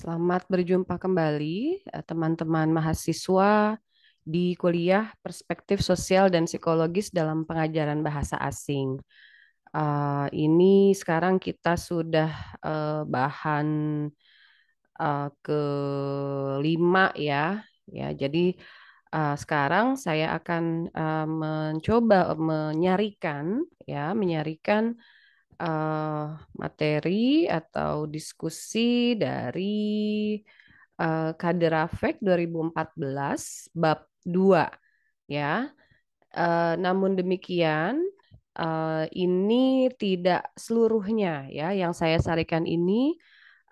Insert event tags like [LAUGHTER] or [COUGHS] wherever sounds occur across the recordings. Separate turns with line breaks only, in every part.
Selamat berjumpa kembali eh, teman-teman mahasiswa di kuliah Perspektif Sosial dan Psikologis dalam Pengajaran Bahasa Asing. Eh, ini sekarang kita sudah eh, bahan uh, kelima ya, ya. Jadi sekarang saya akan mencoba menyarikan, ya, menyarikan uh, materi atau diskusi dari uh, Afek 2014 bab 2 ya. Uh, namun demikian uh, ini tidak seluruhnya ya yang saya sarikan ini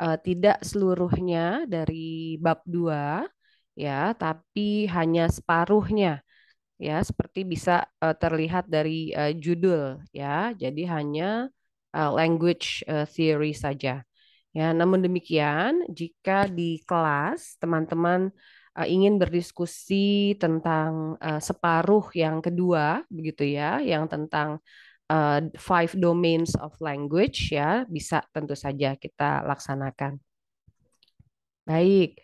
uh, tidak seluruhnya dari bab 2 ya, tapi hanya separuhnya ya seperti bisa uh, terlihat dari uh, judul ya jadi hanya Eh, language eh, theory saja. Ya, namun demikian, jika di kelas teman-teman eh, ingin berdiskusi tentang separuh yang kedua, begitu ya, yang tentang five domains of language, ya, bisa tentu saja kita laksanakan. Baik,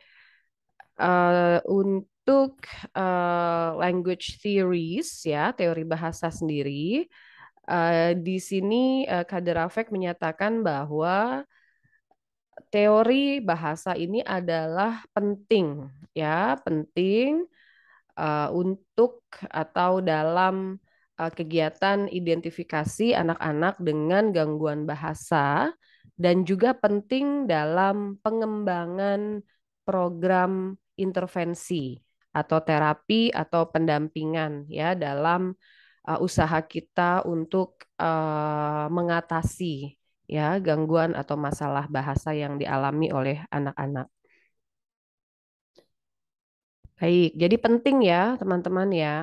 uh, untuk uh, language theories, ya, teori bahasa sendiri Eh, di sini uh, eh, Kaderafek menyatakan bahwa teori bahasa ini adalah penting ya, penting uh, untuk atau dalam uh, kegiatan identifikasi anak-anak dengan gangguan bahasa dan juga penting dalam pengembangan program intervensi atau terapi atau pendampingan ya dalam uh, usaha kita untuk uh, mengatasi ya gangguan atau masalah bahasa yang dialami oleh anak-anak. Baik, jadi penting ya teman-teman ya.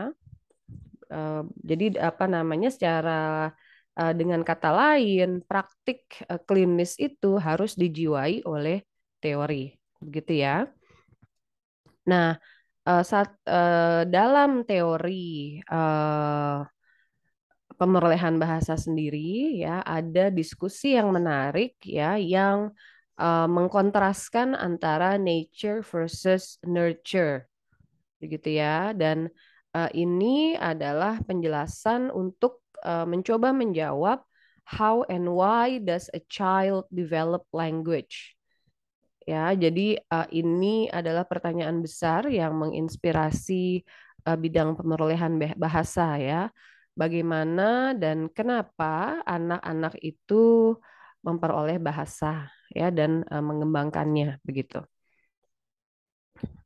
Uh, jadi apa namanya secara uh, dengan kata lain praktik uh, klinis itu harus dijiwai oleh teori, begitu ya. Nah, uh, eh, saat uh, eh, dalam teori uh, pemerolehan bahasa sendiri ya ada diskusi yang menarik ya yang uh, mengkontraskan antara nature versus nurture begitu ya dan uh, ini adalah penjelasan untuk uh, mencoba menjawab how and why does a child develop language ya. Jadi uh, ini adalah pertanyaan besar yang menginspirasi uh, bidang pemerolehan bahasa ya. Bagaimana dan kenapa anak-anak itu memperoleh bahasa ya dan uh, mengembangkannya begitu.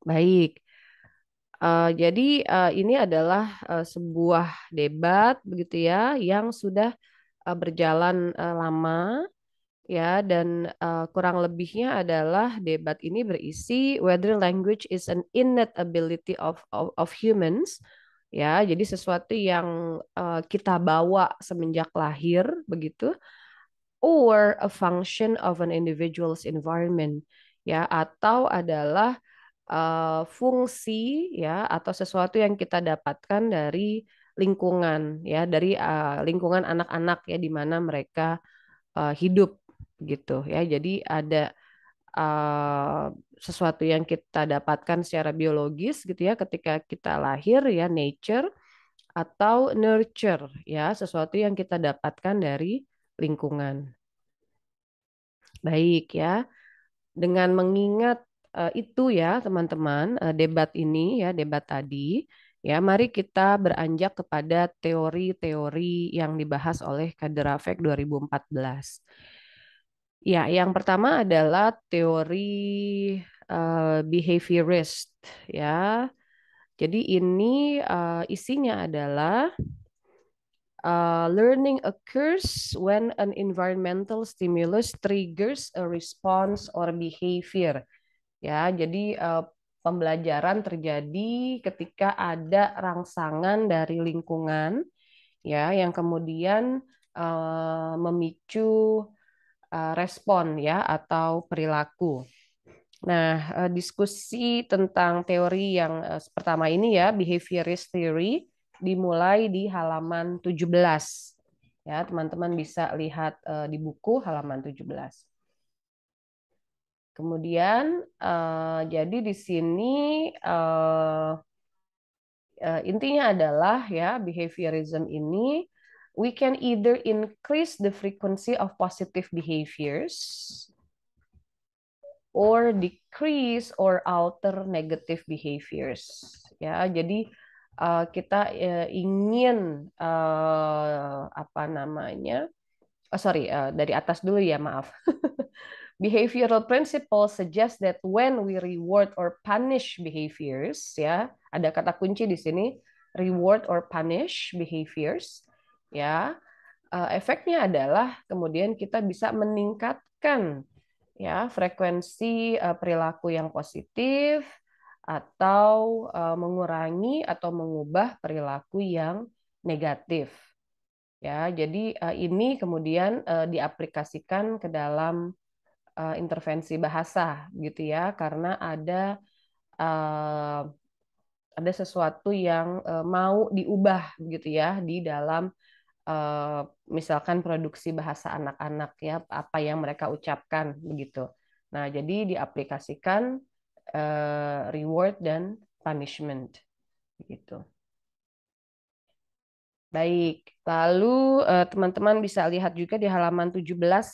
Baik. Uh, jadi uh, ini adalah uh, sebuah debat begitu ya yang sudah uh, berjalan uh, lama ya dan uh, kurang lebihnya adalah debat ini berisi whether language is an innate ability of of, of humans ya jadi sesuatu yang uh, kita bawa semenjak lahir begitu or a function of an individual's environment ya atau adalah uh, fungsi ya atau sesuatu yang kita dapatkan dari lingkungan ya dari uh, lingkungan anak-anak ya di mana mereka uh, hidup gitu ya. Jadi ada uh, sesuatu yang kita dapatkan secara biologis gitu ya ketika kita lahir ya nature atau nurture ya sesuatu yang kita dapatkan dari lingkungan. Baik ya. Dengan mengingat uh, itu ya teman-teman uh, debat ini ya debat tadi ya mari kita beranjak kepada teori-teori yang dibahas oleh Kaderafek 2014. Ya, yang pertama adalah teori uh, behaviorist ya. Jadi ini uh, isinya adalah uh, learning occurs when an environmental stimulus triggers a response or behavior. Ya, jadi uh, pembelajaran terjadi ketika ada rangsangan dari lingkungan ya yang kemudian uh, memicu Eh, respon ya atau perilaku. Nah, eh, diskusi tentang teori yang eh, pertama ini ya behaviorist theory dimulai di halaman 17. Ya, teman-teman bisa lihat di buku halaman 17. Kemudian jadi di sini intinya adalah ya behaviorism ini we can either increase the frequency of positive behaviors or decrease or alter negative behaviors. Ya, jadi uh, kita uh, ingin uh, apa namanya? Oh, sorry, uh, dari atas dulu ya, maaf. [LAUGHS] Behavioral principle suggest that when we reward or punish behaviors, ya, ada kata kunci di sini, reward or punish behaviors, ya eh, efeknya adalah kemudian kita bisa meningkatkan ya frekuensi eh, perilaku yang positif atau eh, mengurangi atau mengubah perilaku yang negatif. Ya, jadi ini kemudian diaplikasikan ke dalam intervensi bahasa gitu ya karena ada ada sesuatu yang mau diubah gitu ya di dalam Eh, misalkan produksi bahasa anak-anak ya apa yang mereka ucapkan begitu. Nah, jadi diaplikasikan eh, reward dan punishment begitu. Baik, lalu eh, teman-teman bisa lihat juga di halaman 17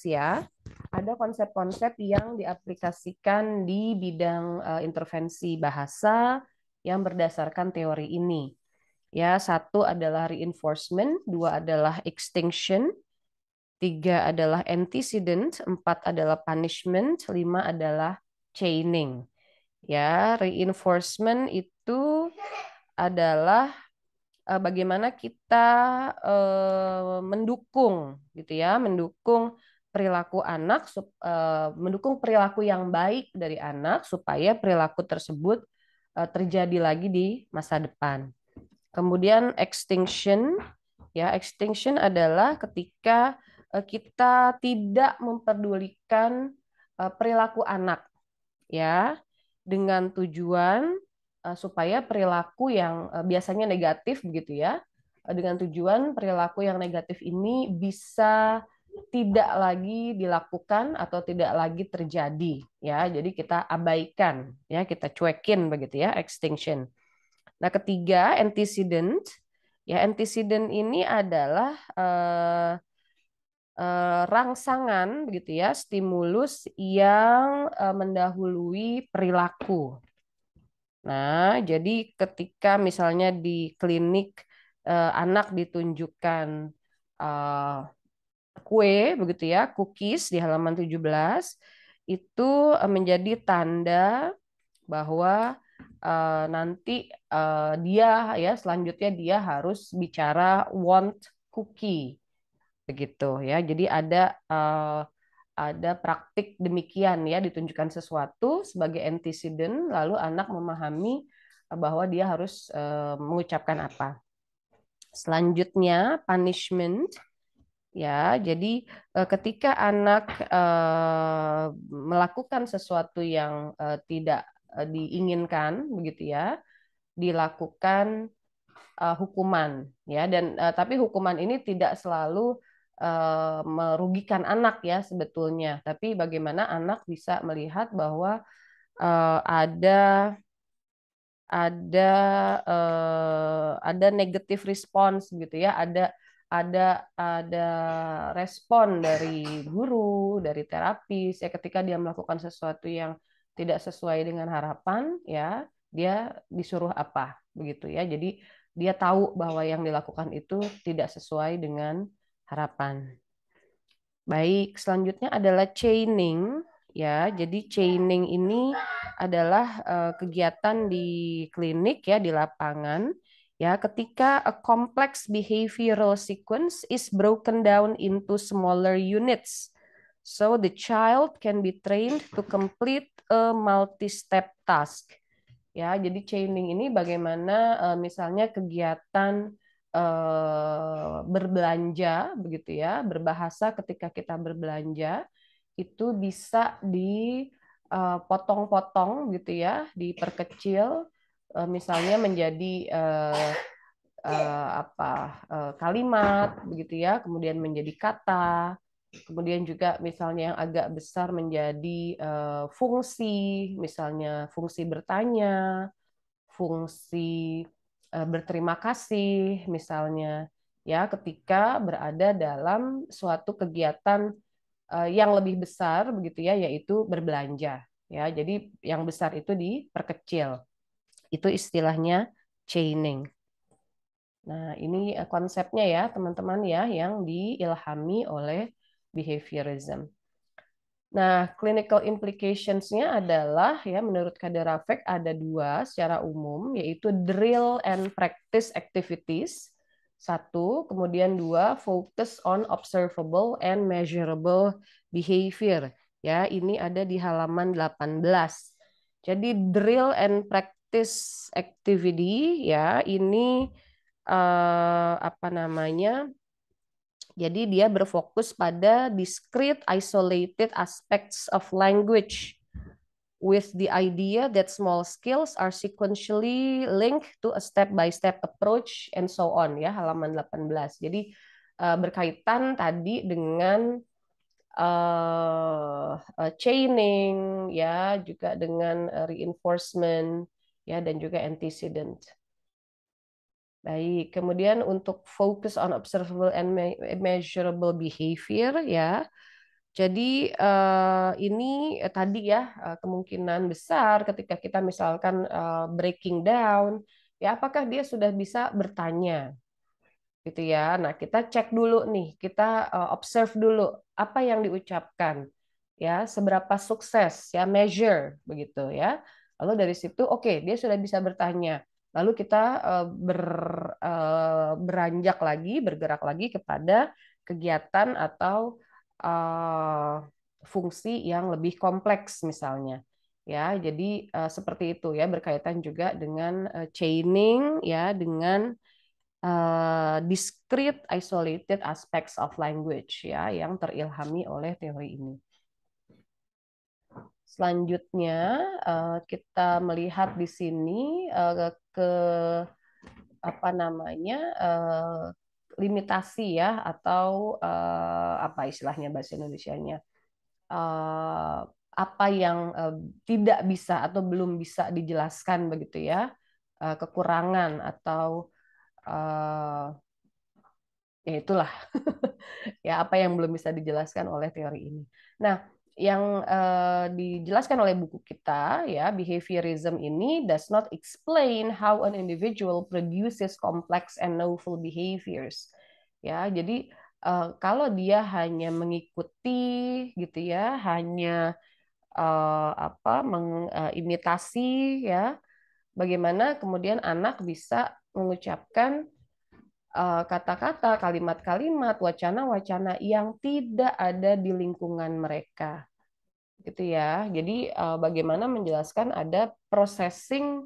ya. Ada konsep-konsep yang diaplikasikan di bidang intervensi bahasa yang berdasarkan teori ini. Ya, satu adalah reinforcement, dua adalah extinction, tiga adalah antecedent, empat adalah punishment, lima adalah chaining. Ya, reinforcement itu adalah eh, bagaimana kita eh, mendukung gitu ya, mendukung perilaku anak eh, mendukung perilaku yang baik dari anak supaya perilaku tersebut terjadi lagi di masa depan. Kemudian extinction, ya extinction adalah ketika eh, kita tidak memperdulikan eh, perilaku anak, ya dengan tujuan eh, supaya perilaku yang biasanya negatif begitu ya, dengan tujuan perilaku yang negatif ini bisa tidak lagi dilakukan atau tidak lagi terjadi ya jadi kita abaikan ya kita cuekin begitu ya extinction Nah, ketiga antecedent. Ya, antecedent ini adalah uh, uh, rangsangan begitu ya, stimulus yang uh, mendahului perilaku. Nah, jadi ketika misalnya di klinik uh, anak ditunjukkan uh, kue begitu ya, cookies di halaman 17 itu menjadi tanda bahwa Eh, nanti uh, dia ya selanjutnya dia harus bicara want cookie begitu ya. Jadi ada uh, ada praktik demikian ya ditunjukkan sesuatu sebagai antecedent lalu anak memahami bahwa dia harus uh, mengucapkan apa. Selanjutnya punishment ya jadi ketika anak uh, melakukan sesuatu yang uh, tidak Eh, diinginkan begitu ya dilakukan uh, hukuman ya dan uh, tapi hukuman ini tidak selalu uh, merugikan anak ya sebetulnya tapi bagaimana anak bisa melihat bahwa uh, ada ada uh, ada negative response gitu ya ada ada ada respon dari guru, dari terapis ya ketika dia melakukan sesuatu yang tidak sesuai dengan harapan ya dia disuruh apa begitu ya jadi dia tahu bahwa yang dilakukan itu tidak sesuai dengan harapan baik selanjutnya adalah chaining ya jadi chaining ini adalah eh, kegiatan di klinik ya di lapangan ya ketika a complex behavioral sequence is broken down into smaller units so the child can be trained to complete a multi-step task. Ya, jadi chaining ini bagaimana e, misalnya kegiatan e, berbelanja begitu ya, berbahasa ketika kita berbelanja itu bisa dipotong-potong e, gitu ya, diperkecil misalnya menjadi apa kalimat begitu ya, kemudian menjadi kata kemudian juga misalnya yang agak besar menjadi eh, fungsi, misalnya fungsi bertanya, fungsi eh, berterima kasih, misalnya ya ketika berada dalam suatu kegiatan eh, yang lebih besar begitu ya, yaitu berbelanja ya. Jadi yang besar itu diperkecil, itu istilahnya chaining. Nah, ini konsepnya ya, teman-teman ya, yang diilhami oleh behaviorism. Nah, clinical implications-nya adalah ya menurut Kaderafek ada dua secara umum yaitu drill and practice activities satu, kemudian dua focus on observable and measurable behavior. Ya, ini ada di halaman 18. Jadi drill and practice activity ya, ini uh, apa namanya? Jadi dia berfokus pada discrete isolated aspects of language with the idea that small skills are sequentially linked to a step-by-step approach and so on ya halaman 18. Jadi uh, berkaitan tadi dengan uh, uh, chaining ya juga dengan reinforcement ya dan juga antecedent. Baik, kemudian untuk focus on observable and measurable behavior ya. Jadi eh, ini eh, tadi ya eh, kemungkinan besar ketika kita misalkan breaking down ya apakah dia sudah bisa bertanya gitu ya. Nah, kita cek dulu nih, kita observe dulu apa yang diucapkan ya, seberapa sukses ya measure begitu ya. Lalu dari situ oke, okay, dia sudah bisa bertanya lalu kita uh, ber, eh, beranjak lagi, bergerak lagi kepada kegiatan atau eh, fungsi yang lebih kompleks misalnya. Ya, jadi seperti itu ya berkaitan juga dengan uh, chaining ya dengan uh, discrete isolated aspects of language ya yang terilhami oleh teori ini. Selanjutnya uh, kita melihat di sini uh, ke apa namanya uh, limitasi ya atau uh, apa istilahnya bahasa Indonesia-nya uh, apa yang uh, tidak bisa atau belum bisa dijelaskan begitu ya uh, kekurangan atau uh, ya itulah [LAUGHS] ya apa yang belum bisa dijelaskan oleh teori ini. Nah yang uh, dijelaskan oleh buku kita ya behaviorism ini does not explain how an individual produces complex and novel behaviors ya jadi uh, kalau dia hanya mengikuti gitu ya hanya uh, apa mengimitasi uh, ya bagaimana kemudian anak bisa mengucapkan kata-kata, kalimat-kalimat, wacana-wacana yang tidak ada di lingkungan mereka gitu ya. Jadi uh, bagaimana menjelaskan ada processing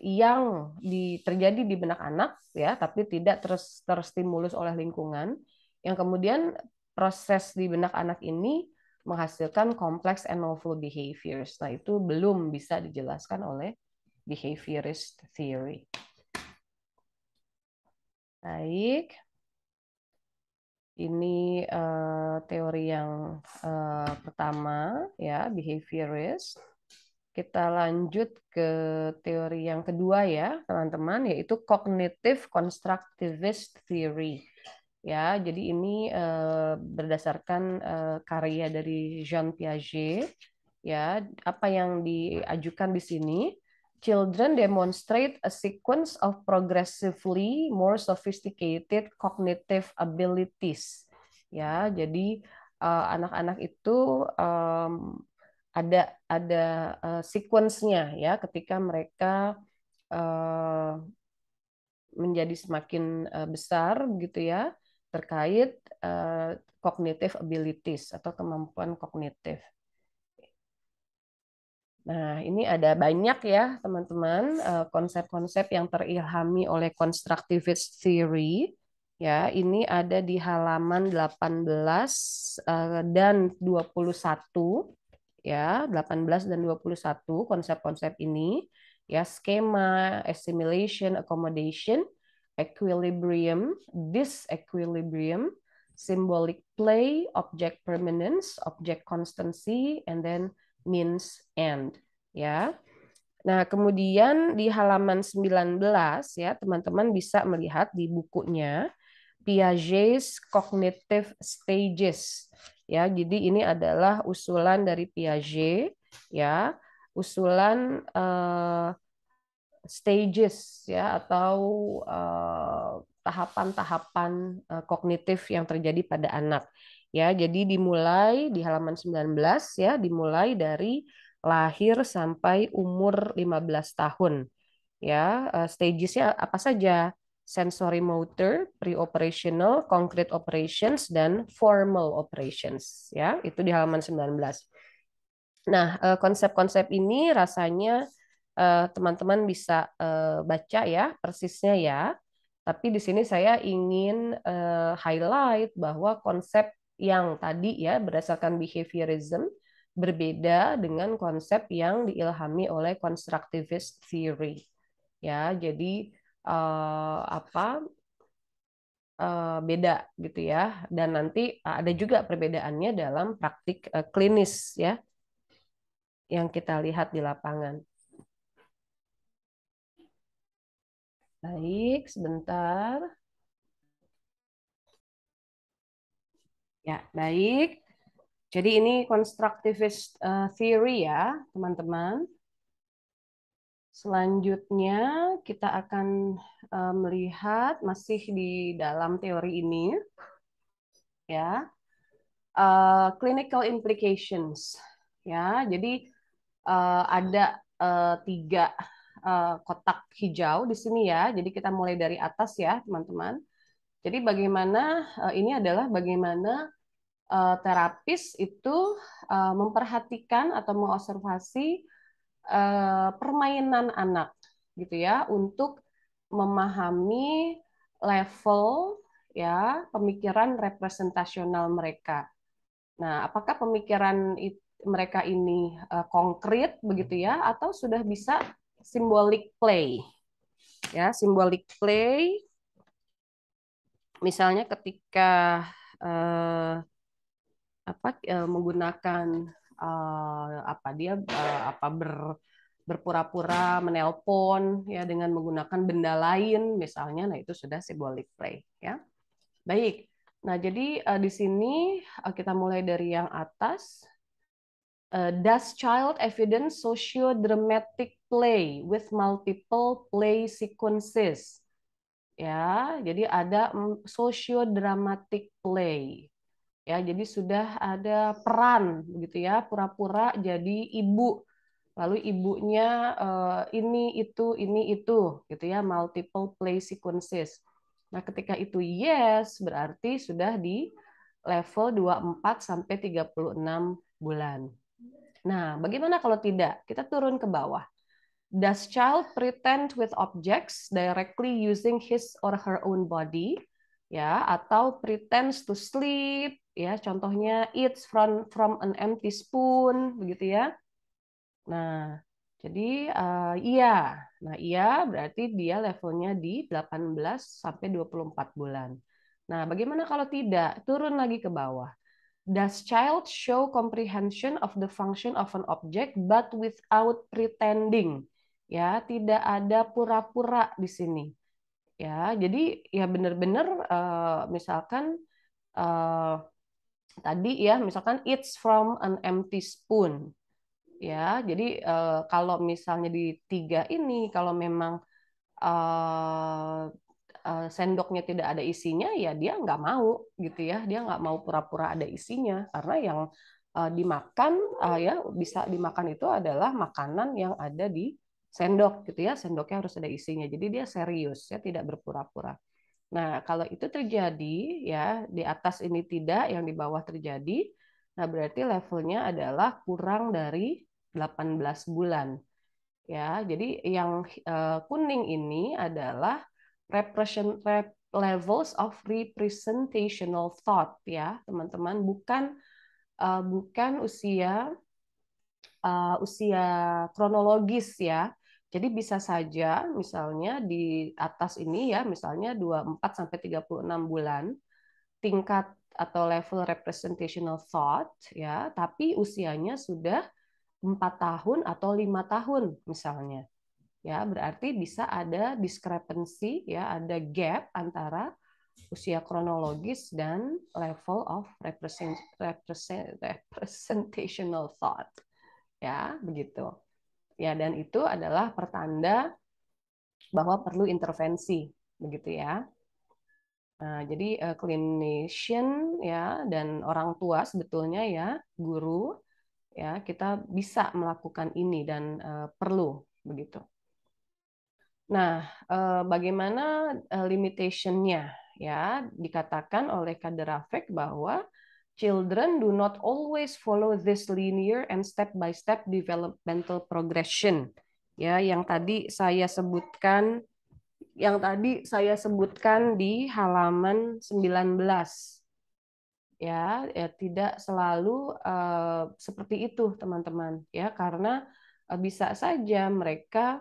yang di, terjadi di benak anak ya, tapi tidak terus terstimulus oleh lingkungan, yang kemudian proses di benak anak ini menghasilkan kompleks and novel behaviors. Nah itu belum bisa dijelaskan oleh behaviorist theory. Baik. Ini uh, teori yang uh, pertama ya, behaviorist. Kita lanjut ke teori yang kedua ya, teman-teman, yaitu cognitive constructivist theory. Ya, jadi ini uh, berdasarkan uh, karya dari Jean Piaget. Ya, apa yang diajukan di sini? children demonstrate a sequence of progressively more sophisticated cognitive abilities. Ya, jadi eh, anak-anak uh, itu um, ada ada uh, sequence-nya ya ketika mereka uh, menjadi semakin uh, besar gitu ya terkait uh, cognitive abilities atau kemampuan kognitif. Nah, ini ada banyak ya, teman-teman, eh, konsep-konsep yang terilhami oleh constructivist theory. Ya, ini ada di halaman 18 eh, dan 21 ya, 18 dan 21 konsep-konsep ini ya, skema, assimilation, accommodation, equilibrium, disequilibrium, symbolic play, object permanence, object constancy, and then means and ya. Nah, kemudian di halaman 19 ya, teman-teman bisa melihat di bukunya Piaget's Cognitive Stages ya. Jadi ini adalah usulan dari Piaget ya, usulan uh, stages ya atau uh, tahapan-tahapan eh, kognitif yang terjadi pada anak ya jadi dimulai di halaman 19 ya dimulai dari lahir sampai umur 15 tahun ya uh, stagesnya apa saja sensory motor pre-operational concrete operations dan formal operations ya itu di halaman 19 nah eh, konsep-konsep ini rasanya eh, teman-teman bisa baca ya persisnya ya tapi di sini saya ingin highlight bahwa konsep yang tadi ya berdasarkan behaviorism berbeda dengan konsep yang diilhami oleh constructivist theory. Ya, jadi uh, apa uh, beda gitu ya dan nanti eh, ada juga perbedaannya dalam praktik uh, klinis ya yang kita lihat di lapangan. Baik, sebentar. Ya, baik. Jadi ini constructivist eh, theory ya, teman-teman. Selanjutnya kita akan eh, melihat masih di dalam teori ini ya. Uh, clinical implications ya. Jadi uh, ada uh, tiga uh, kotak hijau di sini ya. Jadi kita mulai dari atas ya, teman-teman. Jadi bagaimana uh, ini adalah bagaimana Eh, terapis itu eh, memperhatikan atau mengobservasi eh, permainan anak gitu ya untuk memahami level ya pemikiran representasional mereka. Nah, apakah pemikiran mereka ini konkret begitu ya atau sudah bisa simbolik play? Ya, simbolik play misalnya ketika apa e, menggunakan e, apa dia e, apa ber berpura-pura menelpon ya dengan menggunakan benda lain misalnya nah itu sudah symbolic play ya baik nah jadi di sini kita mulai dari yang atas does child evidence socio-dramatic play with multiple play sequences ya jadi ada socio-dramatic play ya jadi sudah ada peran begitu ya pura-pura jadi ibu lalu ibunya uh, ini itu ini itu gitu ya multiple play sequences nah ketika itu yes berarti sudah di level 24 sampai 36 bulan nah bagaimana kalau tidak kita turun ke bawah does child pretend with objects directly using his or her own body ya atau pretends to sleep ya contohnya eats from from an empty spoon begitu ya nah jadi uh, iya nah iya berarti dia levelnya di 18 sampai 24 bulan nah bagaimana kalau tidak turun lagi ke bawah does child show comprehension of the function of an object but without pretending ya tidak ada pura-pura di sini ya jadi ya benar-benar uh, misalkan uh, tadi ya misalkan it's from an empty spoon ya jadi uh, kalau misalnya di tiga ini kalau memang uh, uh, sendoknya tidak ada isinya ya dia nggak mau gitu ya dia nggak mau pura-pura ada isinya karena yang uh, dimakan uh, ya bisa dimakan itu adalah makanan yang ada di sendok gitu ya sendoknya harus ada isinya jadi dia serius ya tidak berpura-pura nah kalau itu terjadi ya di atas ini tidak yang di bawah terjadi nah berarti levelnya adalah kurang dari 18 bulan ya jadi yang eh, kuning ini adalah repression levels of representational thought ya teman-teman bukan uh, bukan usia uh, usia kronologis ya jadi bisa saja misalnya di atas ini ya, misalnya 24 sampai 36 bulan tingkat atau level representational thought ya, tapi usianya sudah 4 tahun atau 5 tahun misalnya. Ya, berarti bisa ada discrepancy ya, ada gap antara usia kronologis dan level of represent, represent, representational thought. Ya, begitu ya dan itu adalah pertanda bahwa perlu intervensi begitu ya nah, jadi eh, clinician ya dan orang tua sebetulnya ya guru ya kita bisa melakukan ini dan uh, perlu begitu nah uh, bagaimana uh, limitationnya ya dikatakan oleh kader Afek bahwa children do not always follow this linear and step-by-step developmental progression. Ya, yang tadi saya sebutkan yang tadi saya sebutkan di halaman 19. Ya, ya tidak selalu uh, seperti itu, teman-teman, ya, karena uh, bisa saja mereka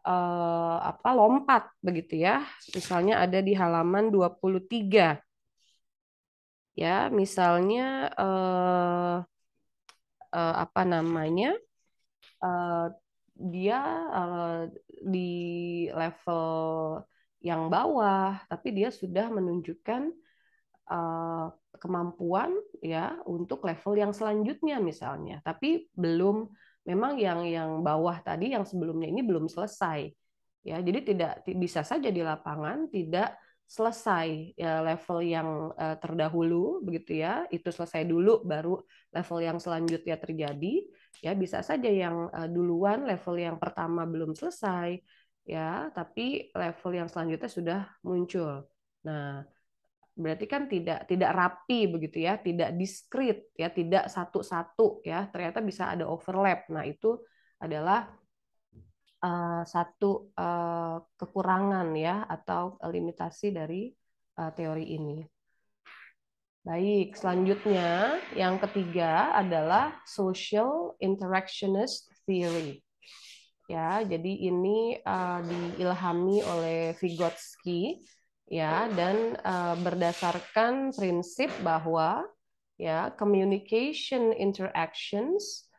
uh, apa lompat begitu ya. Misalnya ada di halaman 23 ya misalnya uh, uh, apa namanya uh, dia uh, di level yang bawah tapi dia sudah menunjukkan uh, kemampuan ya untuk level yang selanjutnya misalnya tapi belum memang yang yang bawah tadi yang sebelumnya ini belum selesai ya jadi tidak bisa saja di lapangan tidak selesai ya, level yang uh, terdahulu begitu ya itu selesai dulu baru level yang selanjutnya terjadi ya bisa saja yang uh, duluan level yang pertama belum selesai ya tapi level yang selanjutnya sudah muncul nah berarti kan tidak tidak rapi begitu ya tidak diskrit ya tidak satu-satu ya ternyata bisa ada overlap nah itu adalah Eh, satu eh, kekurangan ya atau limitasi dari eh, teori ini. Baik, selanjutnya yang ketiga adalah social interactionist theory. Ya, jadi ini uh, diilhami oleh Vygotsky ya dan uh, berdasarkan prinsip bahwa ya communication interactions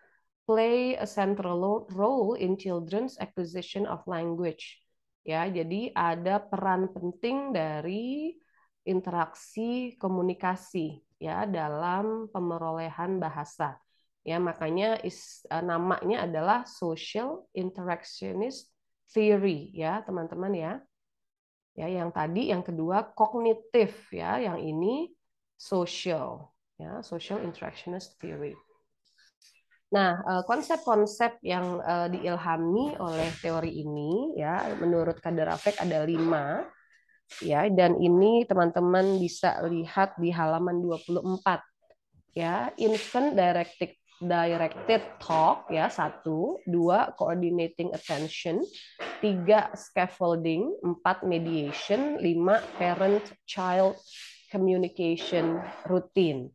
play a central role in children's acquisition of language. Ya, jadi ada peran penting dari interaksi komunikasi ya dalam pemerolehan bahasa. Ya, makanya is, uh, namanya adalah social interactionist theory ya, teman-teman ya. Ya, yang tadi yang kedua kognitif ya, yang ini social ya, social interactionist theory. Nah, eh, konsep-konsep yang eh, diilhami oleh teori ini, ya, menurut Kader Afek ada lima, ya, dan ini teman-teman bisa lihat di halaman 24, ya, instant directed directed talk ya satu dua coordinating attention tiga scaffolding empat mediation lima parent child communication rutin.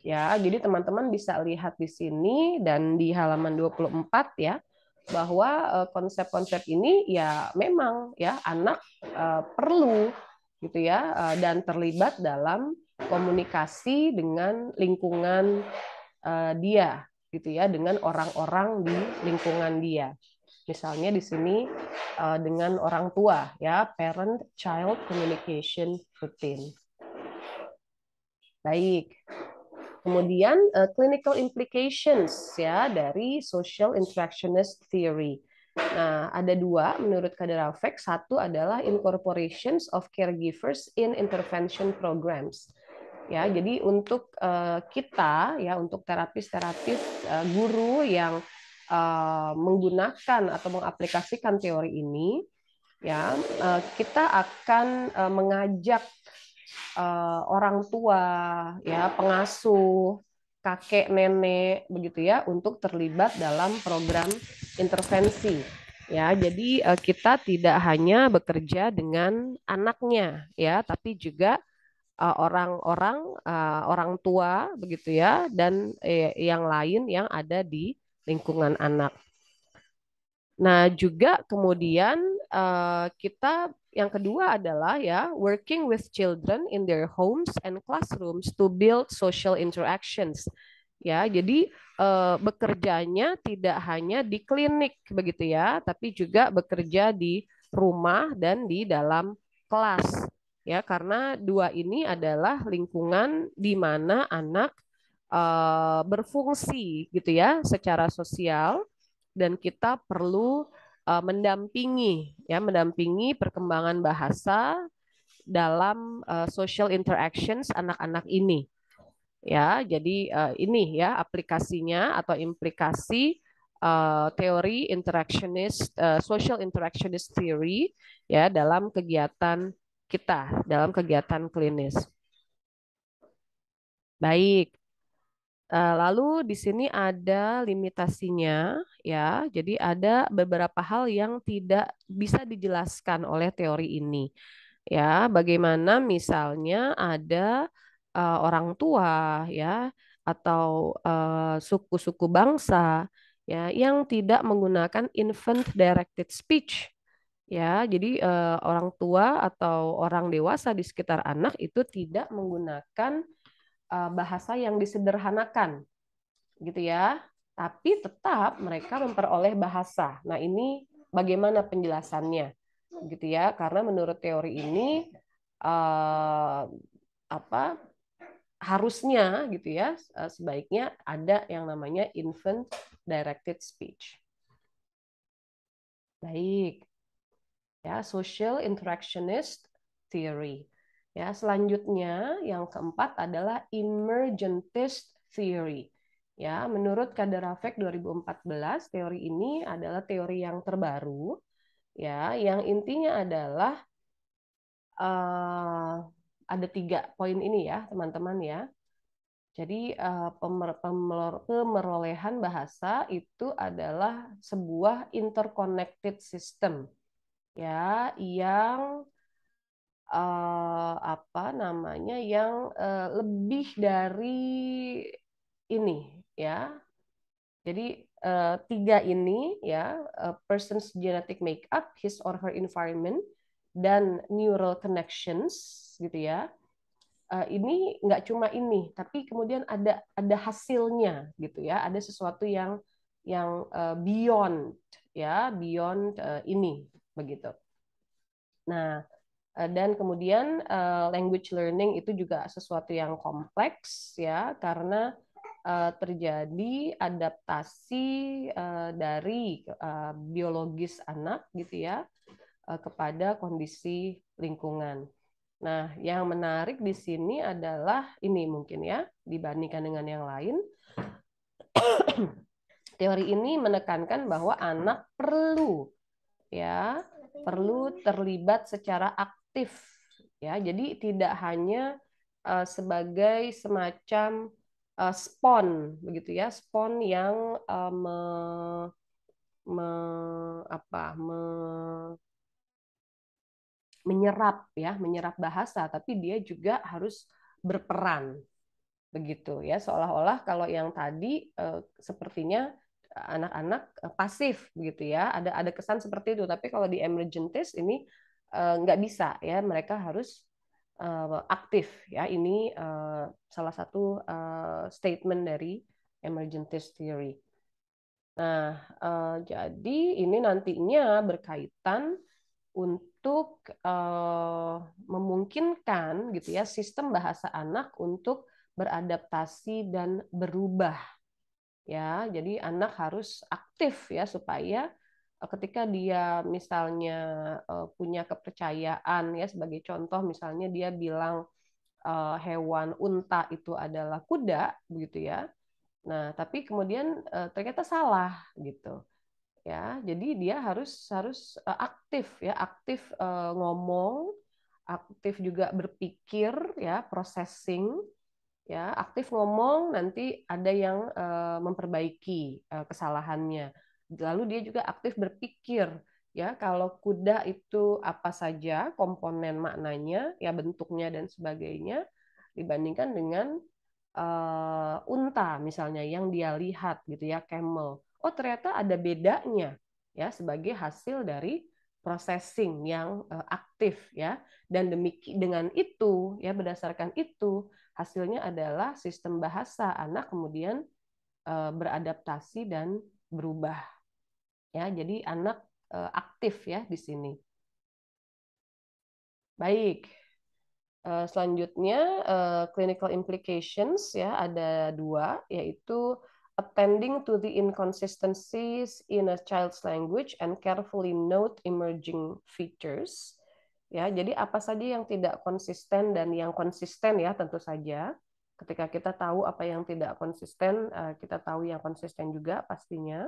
Ya, jadi teman-teman bisa lihat di sini dan di halaman 24 ya bahwa eh, konsep-konsep ini ya memang ya anak eh, perlu gitu ya eh, dan terlibat dalam komunikasi dengan lingkungan dia gitu ya dengan orang-orang di lingkungan dia. Misalnya di sini dengan orang tua ya parent child communication routine. Baik. Kemudian uh, clinical implications ya dari social interactionist theory. Nah, ada dua menurut Kadarafek. Satu adalah incorporations of caregivers in intervention programs. Ya, jadi untuk uh, kita ya untuk terapis-terapis uh, guru yang uh, menggunakan atau mengaplikasikan teori ini ya, uh, kita akan uh, mengajak uh, orang tua, ya pengasuh, kakek, nenek, begitu ya, untuk terlibat dalam program intervensi. Ya, jadi uh, kita tidak hanya bekerja dengan anaknya, ya, tapi juga eh, orang-orang, uh, uh, orang tua, begitu ya, dan eh, yang lain yang ada di lingkungan anak. Nah, juga kemudian Eh, kita yang kedua adalah ya working with children in their homes and classrooms to build social interactions ya jadi uh, bekerjanya tidak hanya di klinik begitu ya tapi juga bekerja di rumah dan di dalam kelas ya karena dua ini adalah lingkungan di mana anak eh, berfungsi gitu ya secara sosial dan kita perlu Eh, mendampingi ya mendampingi perkembangan bahasa dalam uh, social interactions anak-anak ini ya jadi uh, ini ya aplikasinya atau implikasi uh, teori interactionist uh, social interactionist theory ya dalam kegiatan kita dalam kegiatan klinis baik Eh, lalu di sini ada limitasinya ya. Jadi ada beberapa hal yang tidak bisa dijelaskan oleh teori ini. Ya, bagaimana misalnya ada uh, orang tua ya atau eh, suku-suku uh, bangsa ya yang tidak menggunakan infant directed speech ya jadi uh, orang tua atau orang dewasa di sekitar anak itu tidak menggunakan Eh, bahasa yang disederhanakan gitu ya tapi tetap mereka memperoleh bahasa nah ini bagaimana penjelasannya gitu ya karena menurut teori ini uh, apa harusnya gitu ya eh, sebaiknya ada yang namanya infant directed speech baik ya social interactionist theory Ya, selanjutnya yang keempat adalah emergentist theory. Ya, menurut Kaderafek 2014, teori ini adalah teori yang terbaru ya, yang intinya adalah uh, ada tiga poin ini ya, teman-teman ya. Jadi uh, pemer, pemer, pemerolehan bahasa itu adalah sebuah interconnected system ya yang uh, apa namanya yang uh, lebih dari ini ya. Jadi uh, tiga ini ya uh, person's genetic makeup, his or her environment, dan neural connections gitu ya. Uh, ini nggak cuma ini, tapi kemudian ada ada hasilnya gitu ya. Ada sesuatu yang yang uh, beyond ya beyond uh, ini begitu. Nah Eh, dan kemudian eh, language learning itu juga sesuatu yang kompleks ya karena eh, terjadi adaptasi dari biologis anak gitu ya kepada kondisi lingkungan. Nah, yang menarik di sini adalah ini mungkin ya dibandingkan dengan yang lain. [COUGHS] Teori ini menekankan bahwa anak perlu ya perlu terlibat secara aktif aktif ya. Jadi tidak hanya uh, sebagai semacam uh, spon begitu ya, spon yang uh, me, me, apa me, menyerap ya, menyerap bahasa, tapi dia juga harus berperan begitu ya seolah-olah kalau yang tadi uh, sepertinya anak-anak pasif begitu ya ada ada kesan seperti itu tapi kalau di emergentis ini Eh, nggak bisa ya mereka harus eh, aktif ya ini eh, salah satu statement dari emergentist theory. Nah jadi ini nantinya berkaitan untuk memungkinkan gitu ya sistem bahasa anak untuk beradaptasi dan berubah ya jadi anak harus aktif ya supaya Eh, ketika dia misalnya eh, punya kepercayaan ya sebagai contoh misalnya dia bilang eh, hewan unta itu adalah kuda begitu ya nah tapi kemudian ternyata salah gitu ya jadi dia harus harus aktif ya aktif ngomong aktif juga berpikir ya processing ya aktif ngomong nanti ada yang memperbaiki kesalahannya Lalu dia juga aktif berpikir ya kalau kuda itu apa saja komponen maknanya ya bentuknya dan sebagainya dibandingkan dengan uh, unta misalnya yang dia lihat gitu ya camel oh ternyata ada bedanya ya sebagai hasil dari processing yang uh, aktif ya dan demiki dengan itu ya berdasarkan itu hasilnya adalah sistem bahasa anak kemudian eh, beradaptasi dan berubah. Ya, jadi anak eh, aktif ya di sini. Baik. Eh, selanjutnya eh, clinical implications ya ada dua yaitu attending to the inconsistencies in a child's language and carefully note emerging features. Ya, jadi apa saja yang tidak konsisten dan yang konsisten ya tentu saja ketika kita tahu apa yang tidak konsisten, eh, kita tahu yang konsisten juga pastinya.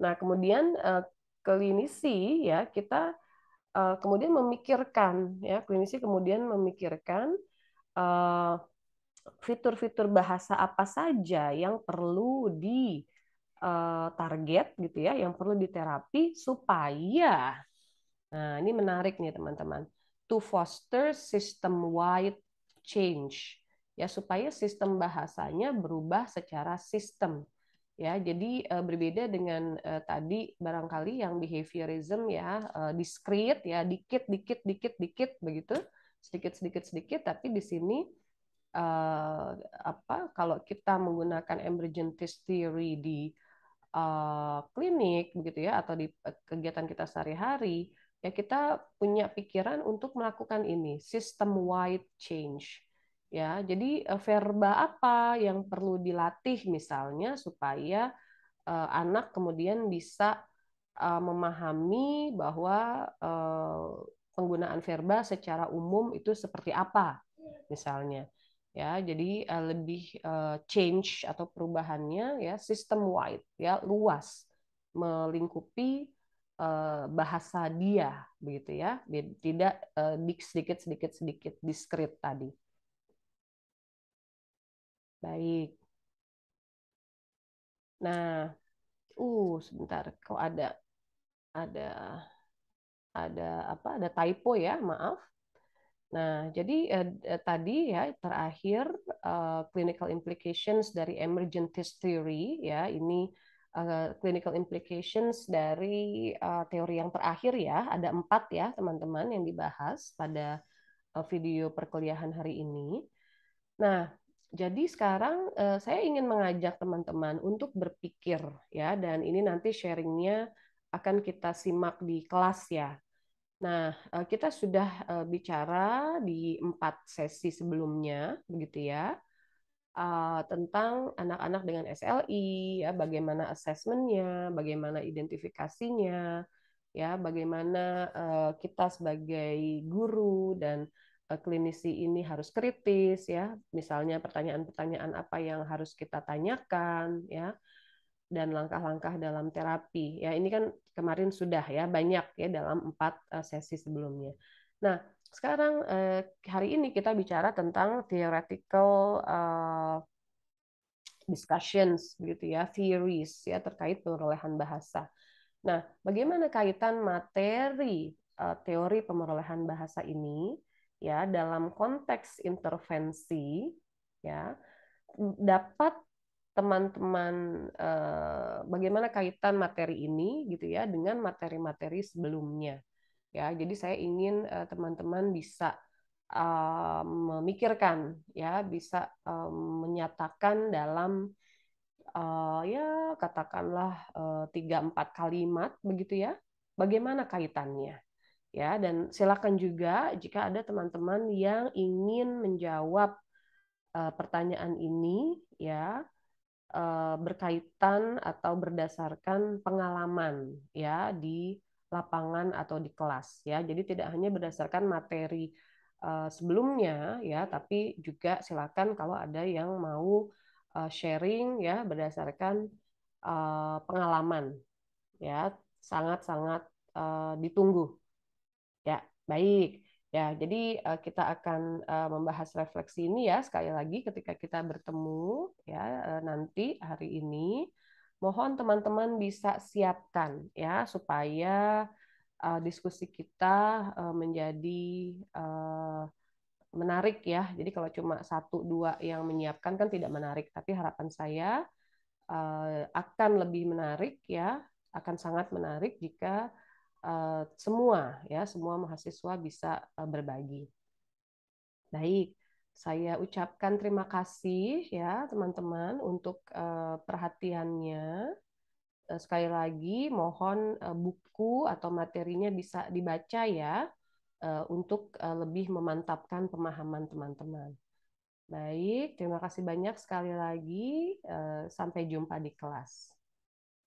Nah, kemudian eh, klinisi ya kita eh, kemudian memikirkan ya klinisi kemudian memikirkan fitur-fitur bahasa apa saja yang perlu di target gitu ya, yang perlu diterapi supaya nah ini menarik nih teman-teman to foster system wide change ya supaya sistem bahasanya berubah secara sistem ya jadi uh, berbeda dengan uh, tadi barangkali yang behaviorism ya uh, eh, diskrit ya dikit dikit dikit dikit begitu sedikit sedikit sedikit tapi di sini uh, apa kalau kita menggunakan emergentist theory di uh, klinik begitu ya atau di kegiatan kita sehari-hari ya kita punya pikiran untuk melakukan ini system wide change ya jadi eh, verba apa yang perlu dilatih misalnya supaya eh, anak kemudian bisa eh, memahami bahwa penggunaan verba secara umum itu seperti apa misalnya ya jadi uh, lebih uh, change atau perubahannya ya sistem wide ya luas melingkupi bahasa dia begitu ya tidak sedikit sedikit sedikit sedikit diskrit tadi Baik. Nah, uh sebentar, kok ada ada ada apa? Ada typo ya, maaf. Nah, jadi eh, eh tadi ya terakhir eh, clinical implications dari emergentist theory ya ini eh, clinical implications dari eh, teori yang terakhir ya ada empat ya teman-teman yang dibahas pada eh, video perkuliahan hari ini. Nah, jadi sekarang uh, saya ingin mengajak teman-teman untuk berpikir ya dan ini nanti sharingnya akan kita simak di kelas ya. Nah, uh, kita sudah uh, bicara di empat sesi sebelumnya begitu ya. Uh, tentang anak-anak dengan SLI, ya, bagaimana asesmennya, bagaimana identifikasinya, ya bagaimana uh, kita sebagai guru dan Eh, klinisi ini harus kritis ya misalnya pertanyaan-pertanyaan apa yang harus kita tanyakan ya dan langkah-langkah dalam terapi ya ini kan kemarin sudah ya banyak ya dalam empat eh, sesi sebelumnya nah sekarang eh, hari ini kita bicara tentang theoretical discussions gitu ya theories ya terkait perolehan bahasa nah bagaimana kaitan materi teori pemerolehan bahasa ini ya dalam konteks intervensi ya dapat teman-teman eh, bagaimana kaitan materi ini gitu ya dengan materi-materi sebelumnya ya jadi saya ingin eh, teman-teman bisa eh, memikirkan ya bisa eh, menyatakan dalam eh, ya katakanlah eh, tiga empat kalimat begitu ya bagaimana kaitannya ya dan silakan juga jika ada teman-teman yang ingin menjawab uh, pertanyaan ini ya uh, berkaitan atau berdasarkan pengalaman ya di lapangan atau di kelas ya jadi tidak hanya berdasarkan materi uh, sebelumnya ya tapi juga silakan kalau ada yang mau uh, sharing ya berdasarkan uh, pengalaman ya sangat-sangat uh, ditunggu Ya, baik. Ya, jadi uh, kita akan uh, membahas refleksi ini ya sekali lagi ketika kita bertemu ya uh, nanti hari ini. Mohon teman-teman bisa siapkan ya supaya uh, diskusi kita uh, menjadi uh, menarik ya. Jadi kalau cuma satu dua yang menyiapkan kan tidak menarik, tapi harapan saya uh, akan lebih menarik ya, akan sangat menarik jika Eh, semua ya semua mahasiswa bisa eh, berbagi. Baik, saya ucapkan terima kasih ya teman-teman untuk eh, perhatiannya. sekali lagi mohon buku atau materinya bisa dibaca ya untuk lebih memantapkan pemahaman teman-teman. Baik, terima kasih banyak sekali lagi. Sampai jumpa di kelas.